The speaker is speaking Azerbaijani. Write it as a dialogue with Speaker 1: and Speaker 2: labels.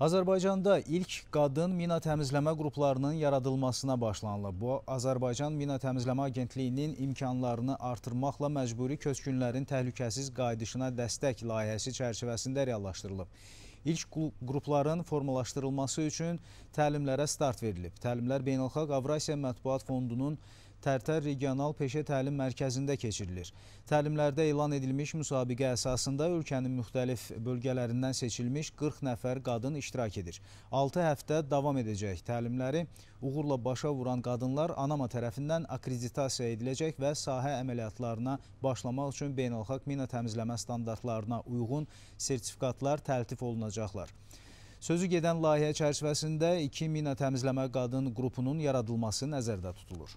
Speaker 1: Azərbaycanda ilk qadın mina təmizləmə qruplarının yaradılmasına başlanılıb. Bu, Azərbaycan Mina Təmizləmə Agentliyinin imkanlarını artırmaqla məcburi köçkünlərin təhlükəsiz qayıdışına dəstək layihəsi çərçivəsində reallaşdırılıb. İlk qrupların formalaşdırılması üçün təlimlərə start verilib. Təlimlər Beynəlxalq Avrasiya Mətbuat Fondunun Tərtər Regional Peşə Təlim Mərkəzində keçirilir. Təlimlərdə elan edilmiş müsabiqə əsasında ölkənin müxtəlif bölgələrindən seçilmiş 40 nəfər qadın iştirak edir. 6 həftə davam edəcək təlimləri uğurla başa vuran qadınlar ANAMA tərəfindən akreditasiya ediləcək və sahə əməliyyatlarına başlamaq üçün beynəlxalq mina təmizləmə standartlarına uyğun sertifikatlar təltif olunacaqlar. Sözü gedən layihə çərçivəsində 2 mina təmizləmə qadın qrupunun yaradılması nəzərdə tutulur.